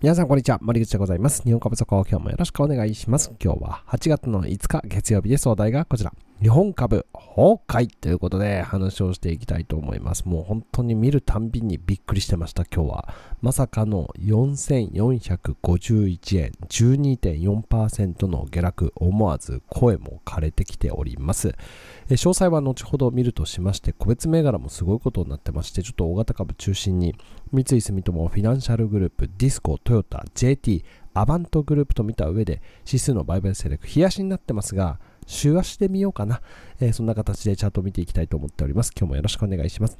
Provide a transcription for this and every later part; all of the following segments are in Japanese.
皆さん、こんにちは。森口でございます。日本株速報、今日もよろしくお願いします。今日は8月の5日、月曜日です。お題がこちら。日本株崩壊ということで話をしていきたいと思います。もう本当に見るたんびにびっくりしてました、今日は。まさかの4451円、12.4%の下落、思わず声も枯れてきております。詳細は後ほど見るとしまして、個別銘柄もすごいことになってまして、ちょっと大型株中心に、三井住友、フィナンシャルグループ、ディスコ、トヨタ、JT、アバントグループと見た上で、指数の売買勢力、冷やしになってますが、週足で見ようかな。えー、そんな形でチャートを見ていきたいと思っております。今日もよろしくお願いします。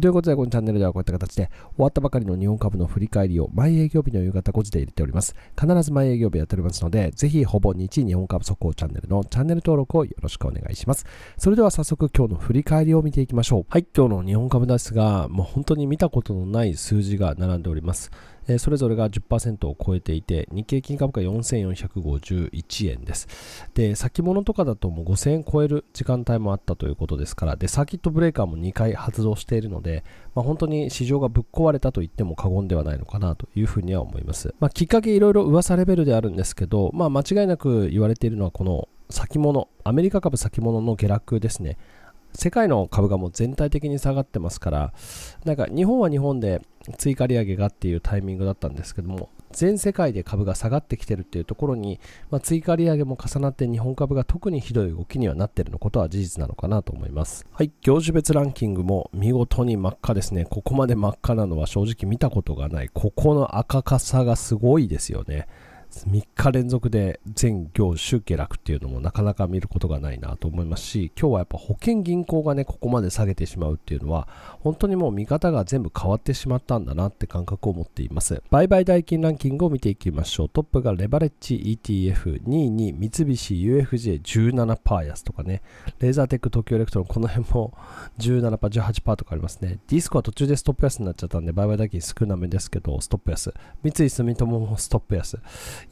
ということで、このチャンネルではこういった形で、終わったばかりの日本株の振り返りを毎営業日の夕方5時で入れております。必ず毎営業日やっておりますので、ぜひほぼ日日本株速報チャンネルのチャンネル登録をよろしくお願いします。それでは早速今日の振り返りを見ていきましょう。はい、今日の日本株ですが、もう本当に見たことのない数字が並んでおります。えそれぞれが10%を超えていて日経金株価4451円ですで先物とかだともう5000円超える時間帯もあったということですからでサーキットブレーカーも2回発動しているので、まあ、本当に市場がぶっ壊れたと言っても過言ではないのかなというふうには思います、まあ、きっかけいろいろ噂レベルであるんですけど、まあ、間違いなく言われているのはこの先物アメリカ株先物の下落ですね世界の株がもう全体的に下がってますから、なんか日本は日本で追加利上げがっていうタイミングだったんですけども、全世界で株が下がってきてるっていうところに、まあ、追加利上げも重なって日本株が特にひどい動きにはなってるのことは事実なのかなと思いますはい業種別ランキングも見事に真っ赤ですねここまで真っ赤なのは正直見たことがないここの赤かさがすごいですよね3日連続で全業種下落っていうのもなかなか見ることがないなと思いますし今日はやっぱ保険銀行がねここまで下げてしまうっていうのは本当にもう見方が全部変わってしまったんだなって感覚を持っています売買代金ランキングを見ていきましょうトップがレバレッジ ETF2 位に三菱 UFJ17% 安とかねレーザーテック東京エレクトロンこの辺も 17%18% とかありますねディスコは途中でストップ安になっちゃったんで売買代金少なめですけどストップ安三井住友もストップ安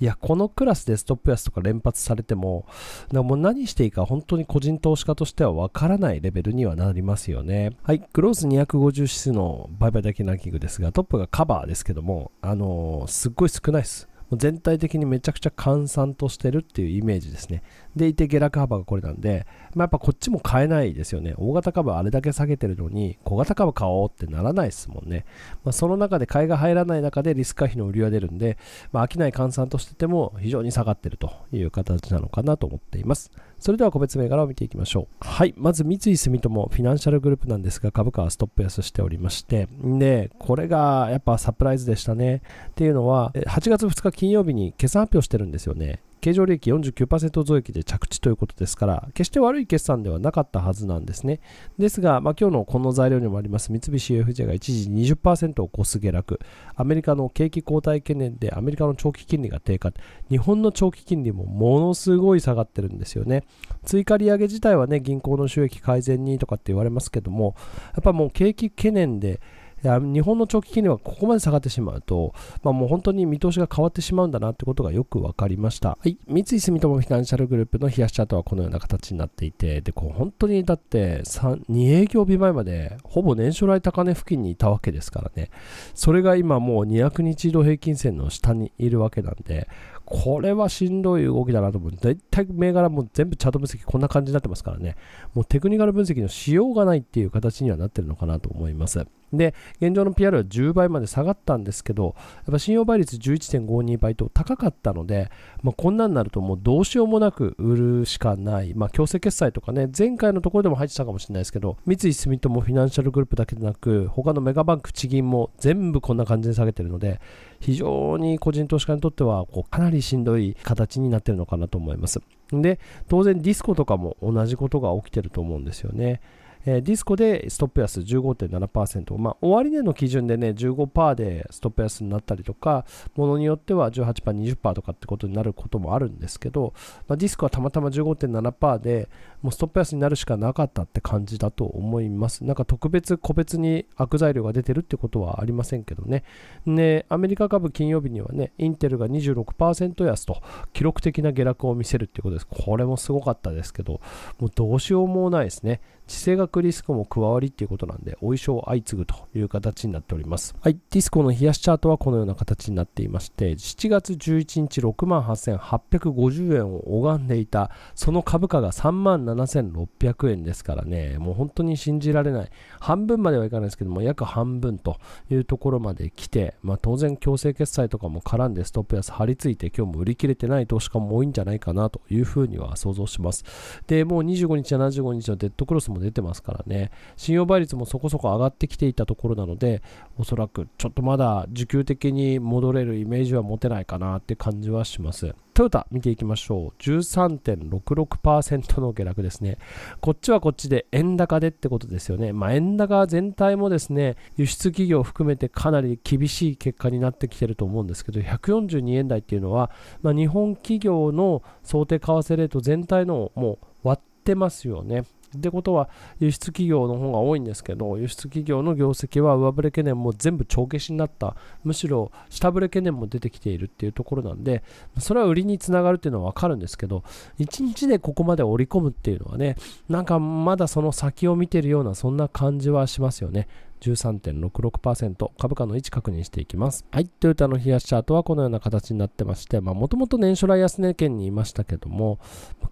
いや、このクラスでストップ安とか連発されても、なもう何していいか本当に個人投資家としてはわからないレベルにはなりますよね。はい、クローズ250指数の売買だけランキングですが、トップがカバーですけども、あのー、すっごい少ないです。全体的にめちゃくちゃ閑散としてるっていうイメージですね。でいて下落幅がこれなんで、まあ、やっぱこっちも買えないですよね。大型株あれだけ下げてるのに小型株買おうってならないですもんね。まあ、その中で買いが入らない中でリスク回避の売りは出るんで、まあ、商い閑散としてても非常に下がってるという形なのかなと思っています。それでは個別銘柄を見ていきましょう。はい。まず、三井住友フィナンシャルグループなんですが、株価はストップ安しておりまして、で、これがやっぱサプライズでしたね。っていうのは、8月2日金曜日に決算発表してるんですよね。経常利益49%増益で着地ということですから、決して悪い決算ではなかったはずなんですね。ですが、まあ、今日のこの材料にもあります、三菱 UFJ が一時20%を超す下落、アメリカの景気後退懸念でアメリカの長期金利が低下、日本の長期金利もものすごい下がってるんですよね。追加利上げ自体はね、銀行の収益改善にとかって言われますけども、やっぱもう景気懸念で、日本の長期金利はここまで下がってしまうと、まあ、もう本当に見通しが変わってしまうんだなってことがよく分かりました、はい、三井住友フィナンシャルグループの冷やしチャートはこのような形になっていてでこう本当にだって2営業日前までほぼ年初来高値付近にいたわけですからねそれが今もう200日移動平均線の下にいるわけなんでこれはしんどい動きだなと思う。大体銘柄も全部チャート分析こんな感じになってますからね。もうテクニカル分析のしようがないっていう形にはなってるのかなと思います。で、現状の PR は10倍まで下がったんですけど、やっぱ信用倍率11.52倍と高かったので、まあ、こんなになるともうどうしようもなく売るしかない、まあ、強制決済とかね、前回のところでも入ってたかもしれないですけど、三井住友フィナンシャルグループだけでなく、他のメガバンク、地銀も全部こんな感じで下げてるので、非常に個人投資家にとってはこうかなりしんどい形になってるのかなと思います。で、当然ディスコとかも同じことが起きてると思うんですよね。えー、ディスコでストップ安15.7%、まあ、終わり値の基準でね15%でストップ安になったりとかものによっては 18%20% とかってことになることもあるんですけど、まあ、ディスコはたまたま15.7%でもうストップ安になるしかなかったって感じだと思いますなんか特別個別に悪材料が出てるってことはありませんけどねねアメリカ株金曜日にはねインテルが26%安と記録的な下落を見せるってことですこれもすごかったですけどもうどうしようもないですね地政学クリスクも加わりっていうことなんで、お衣装相次ぐという形になっております。はい、ディスコの冷やしチャートはこのような形になっていまして、7月11日6万8850円を拝んでいた、その株価が3万7600円ですからね、もう本当に信じられない。半分まではいかないですけども、約半分というところまで来て、まあ、当然強制決済とかも絡んでストップ安張り付いて、今日も売り切れてない投資家も多いんじゃないかなというふうには想像します。で、もう25日、75日のデッドクロスも出てますますからね信用倍率もそこそこ上がってきていたところなのでおそらくちょっとまだ需給的に戻れるイメージは持てないかなって感じはしますトヨタ見ていきましょう13.66%の下落ですねこっちはこっちで円高でってことですよねまあ円高全体もですね輸出企業含めてかなり厳しい結果になってきてると思うんですけど142円台っていうのは、まあ、日本企業の想定為替レート全体のもう割ってますよねってことは輸出企業の方が多いんですけど輸出企業の業績は上振れ懸念も全部帳消しになったむしろ下振れ懸念も出てきているっていうところなんでそれは売りにつながるっていうのは分かるんですけど1日でここまで織り込むっていうのはねなんかまだその先を見てるようなそんな感じはしますよね13.66%株価の位置確認していきます。はい、トヨタの冷やしチャートはこのような形になってまして、もともと年初来安値圏にいましたけども、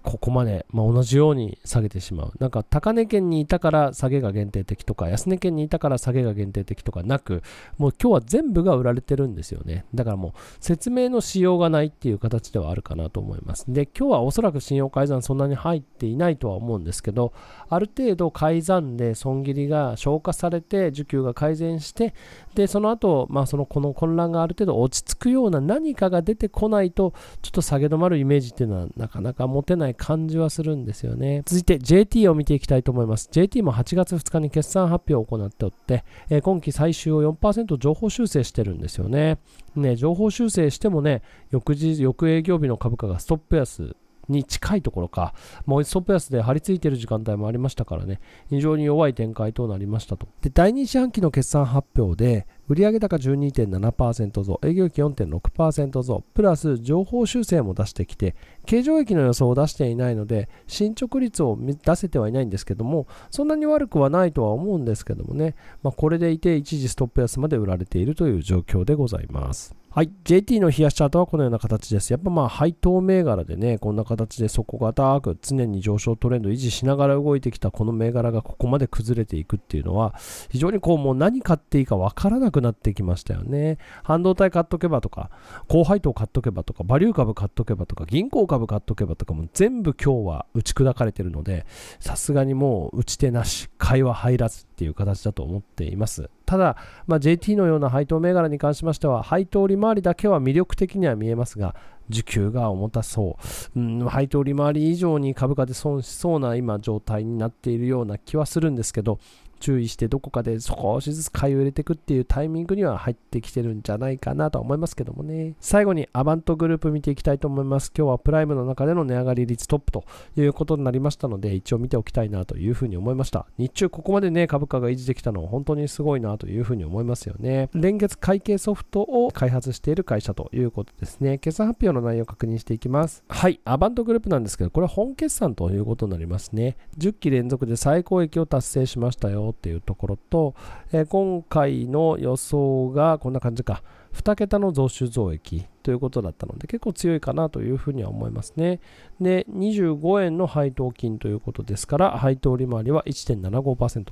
ここまで、まあ、同じように下げてしまう。なんか高値圏にいたから下げが限定的とか、安値圏にいたから下げが限定的とかなく、もう今日は全部が売られてるんですよね。だからもう説明のしようがないっていう形ではあるかなと思います。で、今日はおそらく信用改ざんそんなに入っていないとは思うんですけど、ある程度改ざんで損切りが消化されて、需給が改善してでその後、まあそのこの混乱がある程度落ち着くような何かが出てこないとちょっと下げ止まるイメージっていうのはなかなか持てない感じはするんですよね続いて JT を見ていきたいと思います JT も8月2日に決算発表を行っておって、えー、今期最終を4%情報修正してるんですよねね情報修正してもね翌日翌営業日の株価がストップ安に近いところか、もう一層プラスで張り付いている時間帯もありましたからね、非常に弱い展開となりましたと。で、第2四半期の決算発表で、売上高12.7%増、営業益4.6%増、プラス情報修正も出してきて、経常益の予想を出していないので、進捗率を出せてはいないんですけども、そんなに悪くはないとは思うんですけどもね、まあ、これでいて一時ストップ安まで売られているという状況でございます。はい、JT の冷やしチャートはこのような形です。やっぱまあ配当銘柄でね、こんな形で底堅く常に上昇トレンドを維持しながら動いてきたこの銘柄がここまで崩れていくっていうのは、非常にこうもう何買っていいかわからなくくなってきましたよね。半導体買っとけばとか、高配当買っとけばとか、バリュー株買っとけばとか、銀行株買っとけばとかも全部今日は打ち砕かれてるので、さすがにもう打ち手なし、買いは入らずっていう形だと思っています。ただ、まあ、JT のような配当銘柄に関しましては、配当利回りだけは魅力的には見えますが、需給が重たそう、うん、配当利回り以上に株価で損しそうな今状態になっているような気はするんですけど注意してどこかで少しずつ買いを入れていくっていうタイミングには入ってきてるんじゃないかなとは思いますけどもね最後にアバントグループ見ていきたいと思います今日はプライムの中での値上がり率トップということになりましたので一応見ておきたいなというふうに思いました日中ここまでね株価が維持できたのは本当にすごいなというふうに思いますよね連月会計ソフトを開発している会社ということですね決算発表の内容を確認していきますはいアバントグループなんですけどこれは本決算ということになりますね10期連続で最高益を達成しましたよっていうところと、えー、今回の予想がこんな感じか2桁の増収増益ということだったので結構強いかなというふうには思いますね。で、25円の配当金ということですから配当利回りは1.75%。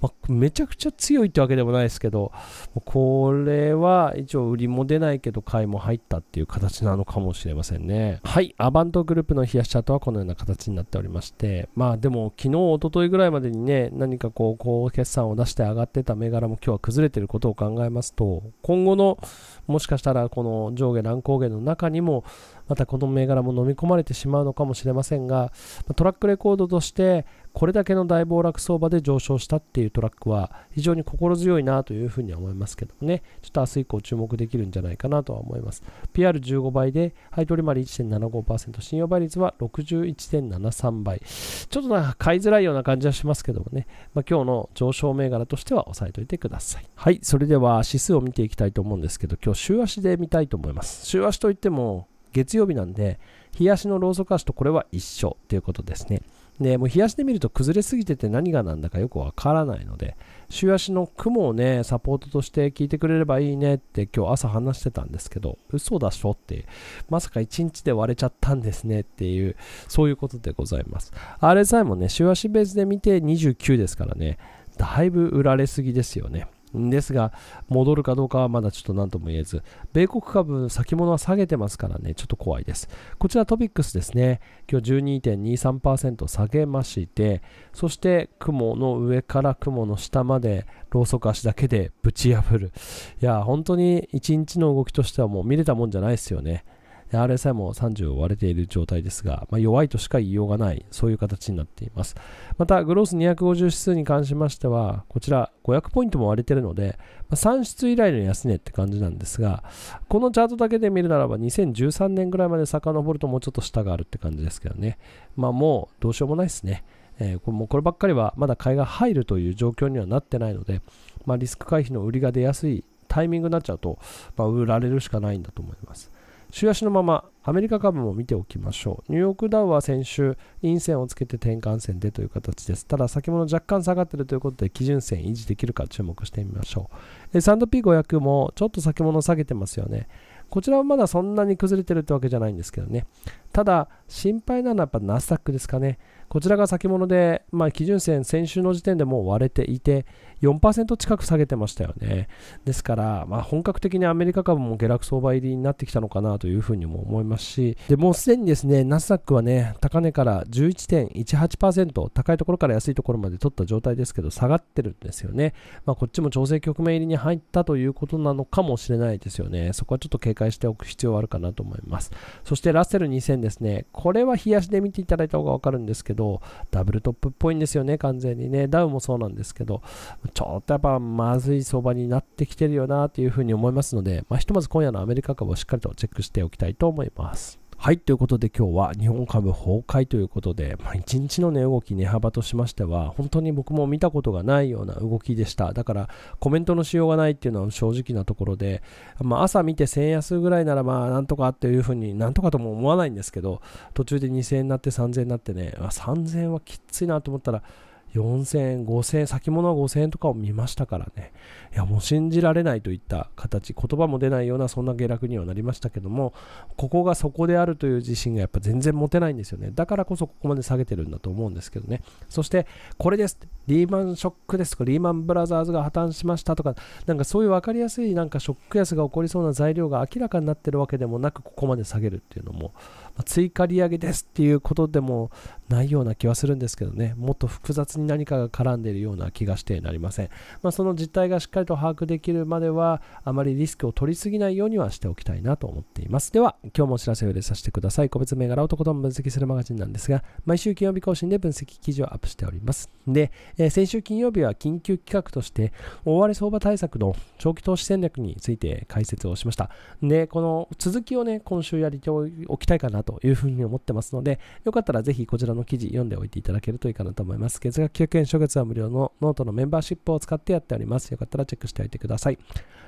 まあ、めちゃくちゃ強いってわけでもないですけどこれは一応売りも出ないけど買いも入ったっていう形なのかもしれませんね。はい、アバントグループの冷やしチャートはこのような形になっておりましてまあでも昨日おとといぐらいまでにね何かこう高決算を出して上がってた銘柄も今日は崩れてることを考えますと今後のもしかしたらこの上下乱炭鉱の中にもまたこの銘柄も飲み込まれてしまうのかもしれませんがトラックレコードとしてこれだけの大暴落相場で上昇したっていうトラックは非常に心強いなというふうには思いますけどもね、ちょっと明日以降注目できるんじゃないかなとは思います。PR15 倍で、配当利回り1.75%、信用倍率は61.73倍。ちょっとな、買いづらいような感じはしますけどもね、まあ、今日の上昇銘柄としては押さえておいてください。はい、それでは指数を見ていきたいと思うんですけど、今日週足で見たいと思います。週足といっても月曜日なんで、日足のローソク足とこれは一緒ということですね。でもう冷やしてみると崩れすぎてて何が何だかよくわからないので週足の雲をねサポートとして聞いてくれればいいねって今日朝話してたんですけど嘘だしょってまさか1日で割れちゃったんですねっていうそういうことでございます RSI もね週足ベースで見て29ですからねだいぶ売られすぎですよねですが、戻るかどうかはまだちょっと何とも言えず、米国株先物は下げてますからね、ちょっと怖いです。こちらトピックスですね、今日12.23%下げまして、そして雲の上から雲の下まで、ローソク足だけでぶち破る。いや、本当に一日の動きとしてはもう見れたもんじゃないですよね。RSI も30を割れている状態ですが、まあ、弱いとしか言いようがない、そういう形になっています。また、グロース250指数に関しましては、こちら500ポイントも割れているので、まあ、算出以来の安値って感じなんですが、このチャートだけで見るならば、2013年ぐらいまで遡るともうちょっと下があるって感じですけどね。まあ、もうどうしようもないですね。えー、これこればっかりはまだ買いが入るという状況にはなってないので、まあ、リスク回避の売りが出やすいタイミングになっちゃうと、まあ、売られるしかないんだと思います。週足のままアメリカ株も見ておきましょう。ニューヨークダウは先週、陰線をつけて転換線でという形です。ただ、先物若干下がっているということで、基準線維持できるか注目してみましょう。S&P500 もちょっと先物下げてますよね。こちらはまだそんなに崩れてるってわけじゃないんですけどね。ただ、心配なのはやっぱナスダックですかね。こちらが先物で、まあ、基準線、先週の時点でもう割れていて、4%近く下げてましたよね。ですから、まあ、本格的にアメリカ株も下落相場入りになってきたのかなというふうにも思いますし、でもうすでにですね、ナスダックはね、高値から11.18%、高いところから安いところまで取った状態ですけど、下がってるんですよね。まあ、こっちも調整局面入りに入ったということなのかもしれないですよね。そこはちょっと警戒しておく必要はあるかなと思います。そしてラッセル2000ですね、これは冷やしで見ていただいた方がわかるんですけど、ダブルトップっぽいんですよね、完全にね。ダウもそうなんですけど、ちょっとやっぱまずい相場になってきてるよなというふうに思いますので、まあ、ひとまず今夜のアメリカ株をしっかりとチェックしておきたいと思います。はい、ということで今日は日本株崩壊ということで、まあ、1日の値、動き値幅としましては、本当に僕も見たことがないような動きでした。だからコメントのしようがないっていうのは正直なところで、まあ、朝見て1000安ぐらいならまあなんとかっていうふうになんとかとも思わないんですけど、途中で2000円になって3000円になってね、3000円はきついなと思ったら、4000円、5000円、先物は5000円とかを見ましたからね。いや、もう信じられないといった形、言葉も出ないようなそんな下落にはなりましたけども、ここがそこであるという自信がやっぱ全然持てないんですよね。だからこそここまで下げてるんだと思うんですけどね。そして、これです。リーマンショックですとか、リーマンブラザーズが破綻しましたとか、なんかそういう分かりやすいなんかショック安が起こりそうな材料が明らかになってるわけでもなく、ここまで下げるっていうのも、まあ、追加利上げですっていうことでもないような気はするんですけどね、もっと複雑に何かが絡んでいるような気がしてなりません。まあ、その実態がしっかりと把握できるまでは、あまりリスクを取りすぎないようにはしておきたいなと思っています。では、今日もお知らせを入れさせてください。個別銘柄男とこと分析するマガジンなんですが、毎週金曜日更新で分析記事をアップしております。で、えー、先週金曜日は緊急企画として、大荒れ相場対策の長期投資戦略について解説をしました。で、この続きをね、今週やりておきたいかなというふうに思ってますので、よかったらぜひこちらの記事読んでおいていただけるといいかなと思います。月額900円、初月は無料のノートのメンバーシップを使ってやっております。よかったらチェックしておいてください。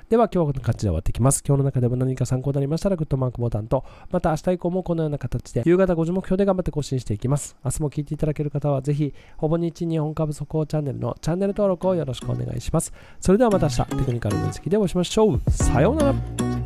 では今日はこん感じで終わっていきます。今日の中でも何か参考になりましたらグッドマークボタンと、また明日以降もこのような形で夕方5時目標で頑張って更新していきます。明日も聞いていただける方はぜひ、ほぼ日日本株速報チャンネルのチャンネル登録をよろしくお願いします。それではまた明日、テクニカル分析でお会いしましょう。さようなら。